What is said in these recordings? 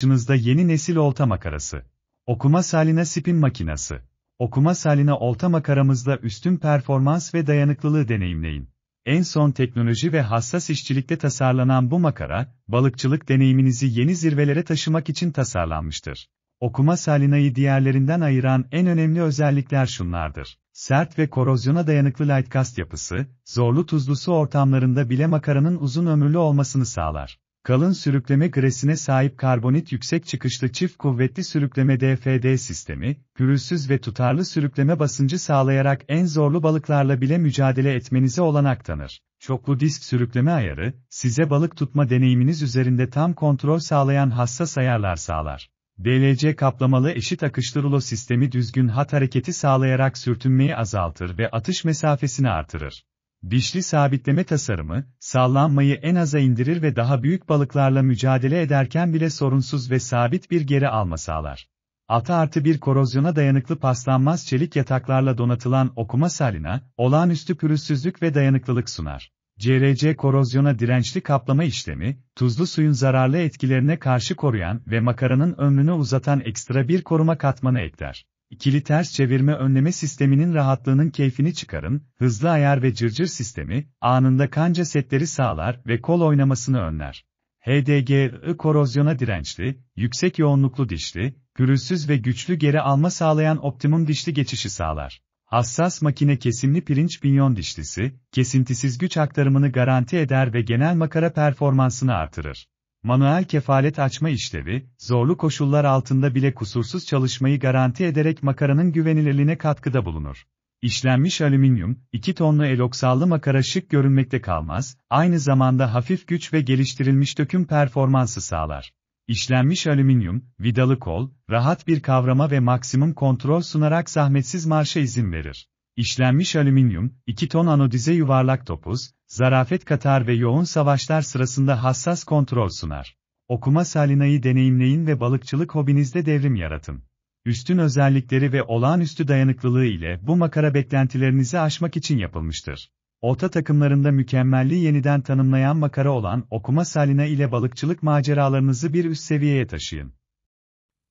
Karşınızda yeni nesil olta makarası. Okuma salina spin makinası. Okuma salina olta makaramızda üstün performans ve dayanıklılığı deneyimleyin. En son teknoloji ve hassas işçilikte tasarlanan bu makara, balıkçılık deneyiminizi yeni zirvelere taşımak için tasarlanmıştır. Okuma salinayı diğerlerinden ayıran en önemli özellikler şunlardır. Sert ve korozyona dayanıklı lightcast yapısı, zorlu tuzlusu ortamlarında bile makaranın uzun ömürlü olmasını sağlar. Kalın sürükleme kresine sahip karbonit yüksek çıkışlı çift kuvvetli sürükleme DFD sistemi, pürüzsüz ve tutarlı sürükleme basıncı sağlayarak en zorlu balıklarla bile mücadele etmenize olanak tanır. Çoklu disk sürükleme ayarı, size balık tutma deneyiminiz üzerinde tam kontrol sağlayan hassas ayarlar sağlar. DLC kaplamalı eşit akışlı rulo sistemi düzgün hat hareketi sağlayarak sürtünmeyi azaltır ve atış mesafesini artırır. Dişli sabitleme tasarımı, sallanmayı en aza indirir ve daha büyük balıklarla mücadele ederken bile sorunsuz ve sabit bir geri alma sağlar. 6 artı bir korozyona dayanıklı paslanmaz çelik yataklarla donatılan okuma salina, olağanüstü pürüzsüzlük ve dayanıklılık sunar. CRC korozyona dirençli kaplama işlemi, tuzlu suyun zararlı etkilerine karşı koruyan ve makaranın ömrünü uzatan ekstra bir koruma katmanı ekler. İkili ters çevirme önleme sisteminin rahatlığının keyfini çıkarın, hızlı ayar ve cırcır sistemi, anında kanca setleri sağlar ve kol oynamasını önler. HDG, korozyona dirençli, yüksek yoğunluklu dişli, pürüzsüz ve güçlü geri alma sağlayan optimum dişli geçişi sağlar. Hassas makine kesimli pirinç binyon dişlisi, kesintisiz güç aktarımını garanti eder ve genel makara performansını artırır. Manuel kefalet açma işlevi, zorlu koşullar altında bile kusursuz çalışmayı garanti ederek makaranın güvenilirliğine katkıda bulunur. İşlenmiş alüminyum, 2 tonlu eloksallı makara şık görünmekte kalmaz, aynı zamanda hafif güç ve geliştirilmiş döküm performansı sağlar. İşlenmiş alüminyum, vidalı kol, rahat bir kavrama ve maksimum kontrol sunarak zahmetsiz marşa izin verir. İşlenmiş alüminyum, 2 ton anodize yuvarlak topuz, zarafet katar ve yoğun savaşlar sırasında hassas kontrol sunar. Okuma salinayı deneyimleyin ve balıkçılık hobinizde devrim yaratın. Üstün özellikleri ve olağanüstü dayanıklılığı ile bu makara beklentilerinizi aşmak için yapılmıştır. Ota takımlarında mükemmelliği yeniden tanımlayan makara olan okuma salina ile balıkçılık maceralarınızı bir üst seviyeye taşıyın.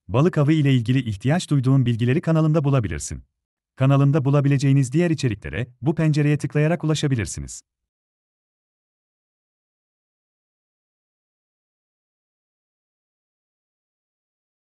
Balık avı ile ilgili ihtiyaç duyduğun bilgileri kanalımda bulabilirsin. Kanalında bulabileceğiniz diğer içeriklere bu pencereye tıklayarak ulaşabilirsiniz.